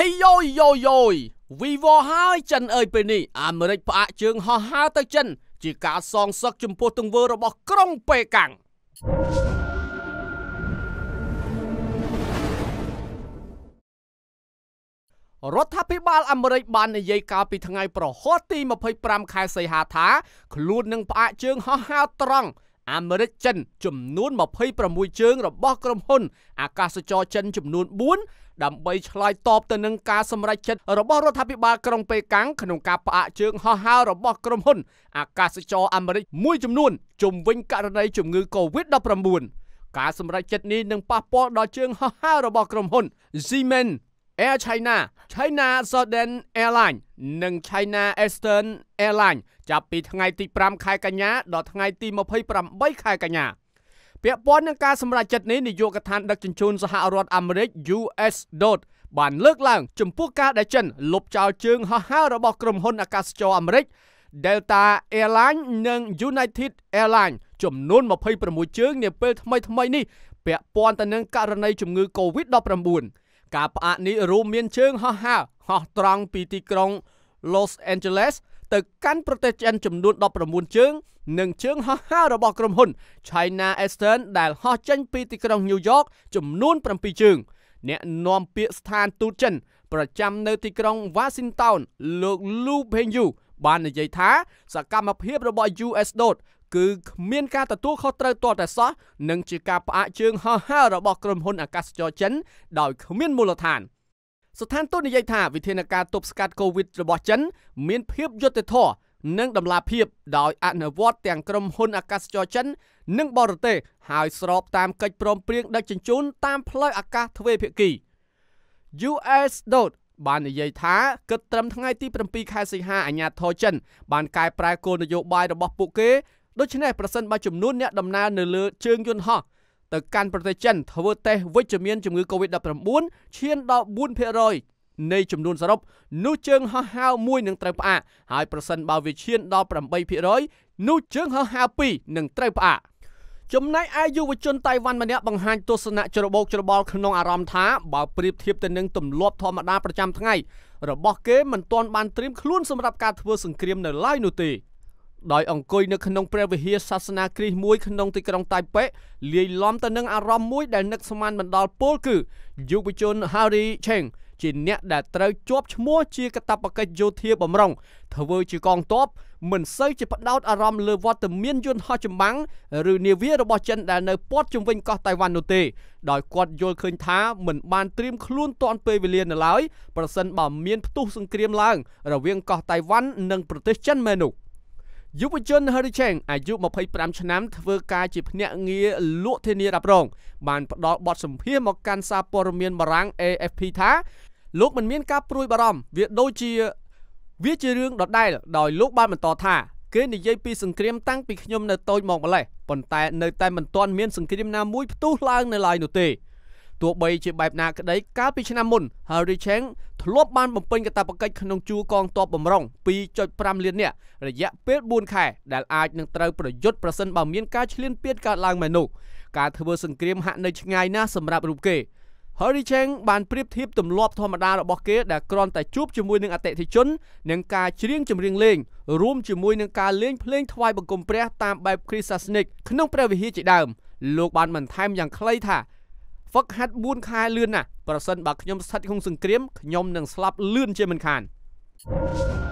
អីយយយយយវីវហើយចិនអើយពេលនេះអាមេរិកផ្អាកជើងហោះហើរទៅចិនជាការសងសឹកចំពោះទង្វើរបស់ក្រុងប៉េកាំងរដ្ឋាភិបាលអាមេរិកបាននិយាយកាលពីថ្ងៃប្រហ័សទី25ខែសីហាថា ខ្លួននឹងផ្អាកជើងហោះហើរត្រង់អាមេរិកចិនចំនួន26ជើងរបស់ក្រុមហ៊ុន អាកាសចរចិន ចំនួន4ដើម្បីឆ្លើយតបទៅនឹងការសម្រេចចិត្តរបស់រដ្ឋាភិបាលក្រុងប៉េកាំងក្នុងការផ្អាកជើងហោះហើររបស់ក្រុមហ៊ុន អាកាសចរអាមេរិកមួយចំនួនជំវិញករណីជំងឺ Covid-19 ការសម្រេចចិត្តនេះនឹងប៉ះពាល់ដល់ជើងហោះហើររបស់ក្រុមហ៊ុន Siemens Air China China Southern Airlines និង China Eastern Airlines ចាប់ពីថ្ងៃទី5ខែកញ្ញាដល់ថ្ងៃទី28ខែកញ្ញាពាក់ព័ន្ធនឹងការសម្រេចចិត្តនេះនាយកដ្ឋានដឹកជញ្ជូនសហរដ្ឋអាមេរិក US DOT បាន លើកឡើងចំពោះការដែលចិនលុបចោលជើងហោះហើររបស់ក្រុមហ៊ុនអាកាសចរអាមេរិក Delta Airlines និង United Airlines ចំនួន26ជើង នាពេលថ្មីៗនេះពាក់ព័ន្ធទៅនឹងករណីជំងឺ Covid-19 ការផ្អាកនេះរួមមានជើងហោះហើរហោះត្រង់ពីទីក្រុង Los Angeles ទៅកាន់ប្រទេសចិនចំនួន19ជើង និងជើងហោះហើររបស់ក្រុមហ៊ុន China Eastern ដែលហោះចេញពីទីក្រុង New York ចំនួន7ជើង អ្នកនាំពាក្យស្ថានទូតចិនប្រចាំនៅទីក្រុង Washington លោក Lu Pengyu បាននិយាយថាសកម្មភាពរបស់ US DOT គឺគ្មានការទទួលខុសត្រូវទាល់តែសោះនិងជាការផ្អាកជើងហោះហើររបស់ក្រុមហ៊ុនអាកាសចរចិនដោយគ្មានមូលដ្ឋាន ស្ថានទូតនិយាយថាវិធានការទប់ស្កាត់កូវីដរបស់ចិនមានភាពយុត្តិធម៌និងតម្លាភាព ដោយអនុវត្តទាំងក្រុមហ៊ុនអាកាសចរចិននិងបរទេសហើយស្របតាមកិច្ចព្រមព្រៀងដឹកជញ្ជូនតាមផ្លូវអាកាសទ្វេភាគី USDOT បាននិយាយថាគិតត្រឹមថ្ងៃទី7ខែសីហាអាញាធរចិន បានកែប្រែគោលនយោបាយរបស់ពួកគេដូច្នេះប្រសិនបើចំនួនអ្នកដំណើរនៅលើជើងយន្តហោះទៅកាន់ប្រទេសចិនធ្វើតេស្តវិជ្ជមានជំងឺ Covid-19 ឈានដល់4%នៃចំនួនសរុបនោះជើងហោះហើរមួយនឹងត្រូវផ្អាកហើយប្រសិនបើវាឈានដល់8%នោះជើងហោះហើរពីរនឹងត្រូវផ្អាកចំណែកឯយុវជនតៃវ៉ាន់ម្នាក់បង្ហាញទស្សនៈច្របោកច្របល់ក្នុងអារម្មណ៍ថាបើប្រៀបធៀបទៅនឹងទម្លាប់ធម្មតាប្រចាំថ្ងៃរបស់គេមិនទាន់បានត្រៀមខ្លួនសម្រាប់ការធ្វើសង្គ្រាមនៅឡើយនោះទេ។ដោយអង្គុយនៅក្នុងព្រះវិហារសាសនាគ្រីស្ទមួយក្នុងទីក្រុងតៃប៉េលាយឡំទៅនឹងអារម្មណ៍មួយដែលនឹកស្មានមិនដល់ពលគឺយុវជន Harry Cheng ជាអ្នកដែលត្រូវជាប់ឈ្មោះជាកតាបកិច្ចយោធាបំរុងធ្វើជាកងទ័ពមិនសូវជាផ្ដោតអារម្មណ៍លើវត្តមានយន្តហោះចម្បាំងឬនាវារបស់ចិនដែលនៅព័ទ្ធជុំវិញកោះតៃវ៉ាន់នោះទេ ដោយគាត់យល់ឃើញថាមិនបានត្រៀមខ្លួនទាន់ពេលវេលានៅឡើយប្រសិនបើមានផ្ទុះសង្គ្រាមឡើងរវាងកោះតៃវ៉ាន់និងប្រទេសចិនមែននោះ។យុវជន Harry Chang អាយុ25ឆ្នាំធ្វើការជាភ្នាក់ងារលក់ធានារ៉ាប់រងបានផ្ដល់បទសម្ភាសន៍មកកាន់សារព័ត៌មានបារាំង AFP ថាលោកមិនមានការព្រួយបារម្ភវាដូចជាវាជារឿងដដែលដោយលោកបានបន្តថាគេនិយាយពីសង្គ្រាមតាំងពីខ្ញុំនៅតូចមកម្លេះប៉ុន្តែនៅតែមិនទាន់មានសង្គ្រាមណាមួយផ្ទុះឡើងនៅឡើយនោះទេទោះបីជាបែបណាក្តីកាលពីឆ្នាំមុន Harry Cheng ធ្លាប់បានបំពេញកាតព្វកិច្ចក្នុងជួរកងទ័ពបម្រុង2.5លាននាក់រយៈពេល4ខែដែលអាចនឹងត្រូវប្រយុទ្ធប្រសិនបើមានការឈ្លានពានកើតឡើងមែននោះការធ្វើសង្គ្រាមហាក់នៅឆ្ងាយណាស់សម្រាប់រូបគេ Harry Cheng បានប្រៀបធៀបទម្លាប់ធម្មតារបស់គេដែលគ្រាន់តែជួបជាមួយនឹងអតិថិជននិងការច្រៀងចម្រៀងលេងរួមជាមួយនឹងការលេងភ្លេងថ្វាយបង្គំព្រះតាមបែបគ្រីស្តសាសនិកក្នុងព្រះវិហារជាដើមលោកបានបន្ថែមយ៉ាងខ្លីថាហ្វឹកហាត់4ខែលឿនណាស់ប្រសិនបើខ្ញុំស្ថិតក្នុងសង្គ្រាមខ្ញុំនឹងស្លាប់លឿនជាមិនខាន thank you